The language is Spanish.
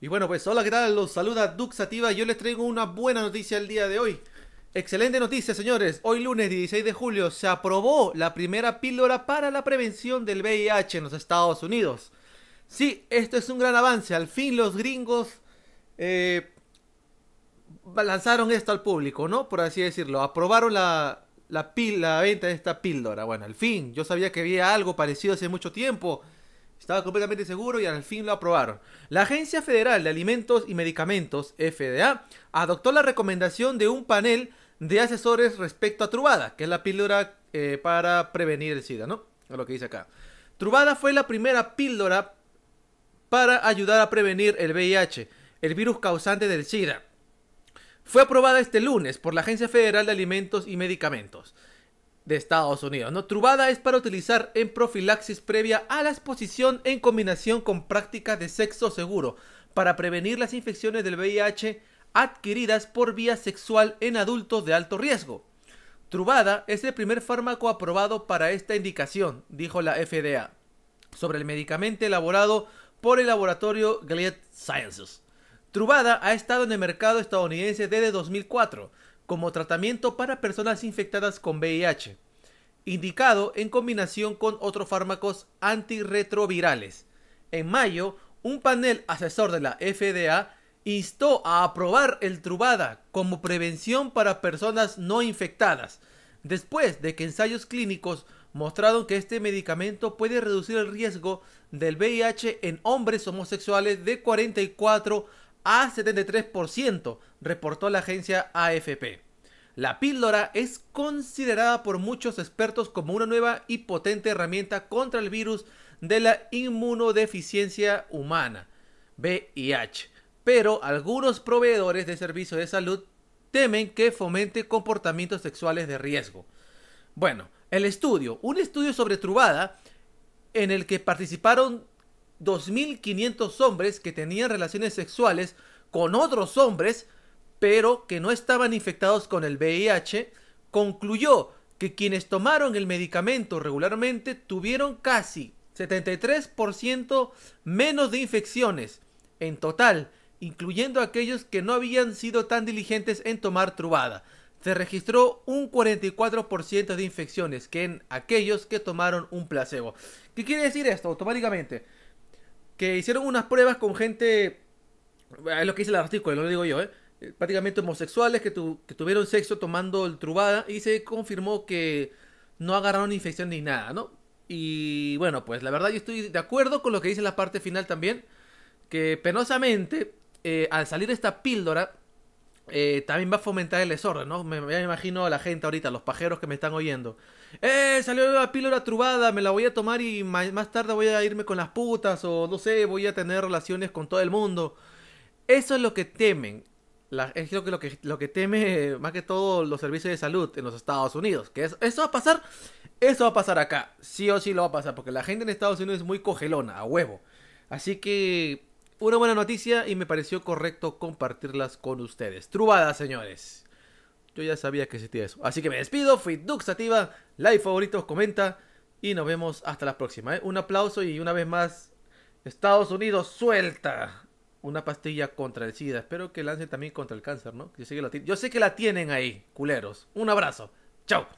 Y bueno, pues hola, ¿qué tal? Los saluda Duxativa. Yo les traigo una buena noticia el día de hoy. Excelente noticia, señores. Hoy lunes 16 de julio se aprobó la primera píldora para la prevención del VIH en los Estados Unidos. Sí, esto es un gran avance. Al fin los gringos eh, lanzaron esto al público, ¿no? Por así decirlo. Aprobaron la, la venta de esta píldora. Bueno, al fin. Yo sabía que había algo parecido hace mucho tiempo estaba completamente seguro y al fin lo aprobaron. La Agencia Federal de Alimentos y Medicamentos, FDA, adoptó la recomendación de un panel de asesores respecto a Trubada, que es la píldora eh, para prevenir el SIDA, ¿no? Es lo que dice acá. Trubada fue la primera píldora para ayudar a prevenir el VIH, el virus causante del SIDA. Fue aprobada este lunes por la Agencia Federal de Alimentos y Medicamentos de Estados Unidos. Trubada es para utilizar en profilaxis previa a la exposición en combinación con prácticas de sexo seguro para prevenir las infecciones del VIH adquiridas por vía sexual en adultos de alto riesgo. Trubada es el primer fármaco aprobado para esta indicación, dijo la FDA, sobre el medicamento elaborado por el laboratorio Gilead Sciences. Trubada ha estado en el mercado estadounidense desde 2004 como tratamiento para personas infectadas con VIH, indicado en combinación con otros fármacos antirretrovirales. En mayo, un panel asesor de la FDA instó a aprobar el Truvada como prevención para personas no infectadas, después de que ensayos clínicos mostraron que este medicamento puede reducir el riesgo del VIH en hombres homosexuales de 44 a 73%, reportó la agencia AFP. La píldora es considerada por muchos expertos como una nueva y potente herramienta contra el virus de la inmunodeficiencia humana, VIH, pero algunos proveedores de servicios de salud temen que fomente comportamientos sexuales de riesgo. Bueno, el estudio, un estudio sobre Trubada en el que participaron 2.500 hombres que tenían relaciones sexuales con otros hombres, pero que no estaban infectados con el VIH, concluyó que quienes tomaron el medicamento regularmente tuvieron casi 73% menos de infecciones en total, incluyendo aquellos que no habían sido tan diligentes en tomar trubada. Se registró un 44% de infecciones que en aquellos que tomaron un placebo. ¿Qué quiere decir esto automáticamente? que hicieron unas pruebas con gente, es lo que dice el artículo, lo digo yo, ¿eh? ¿eh? prácticamente homosexuales que, tu, que tuvieron sexo tomando el trubada y se confirmó que no agarraron infección ni nada, ¿no? Y bueno, pues la verdad yo estoy de acuerdo con lo que dice la parte final también, que penosamente eh, al salir esta píldora eh, también va a fomentar el desorden, ¿no? Me, imagino a la gente ahorita, los pajeros que me están oyendo. ¡Eh! Salió la pílula trubada, me la voy a tomar y más tarde voy a irme con las putas o no sé, voy a tener relaciones con todo el mundo. Eso es lo que temen. es lo que, lo, que, lo que teme eh, más que todo los servicios de salud en los Estados Unidos. Que eso va a pasar, eso va a pasar acá. Sí o sí lo va a pasar, porque la gente en Estados Unidos es muy cogelona, a huevo. Así que una buena noticia y me pareció correcto compartirlas con ustedes. Trubada, señores. Yo ya sabía que existía eso. Así que me despido. Fui Duxativa. Like, favoritos, comenta. Y nos vemos hasta la próxima. ¿eh? Un aplauso y una vez más, Estados Unidos suelta una pastilla contra el SIDA. Espero que lance también contra el cáncer, ¿no? Yo sé que la, yo sé que la tienen ahí, culeros. Un abrazo. chau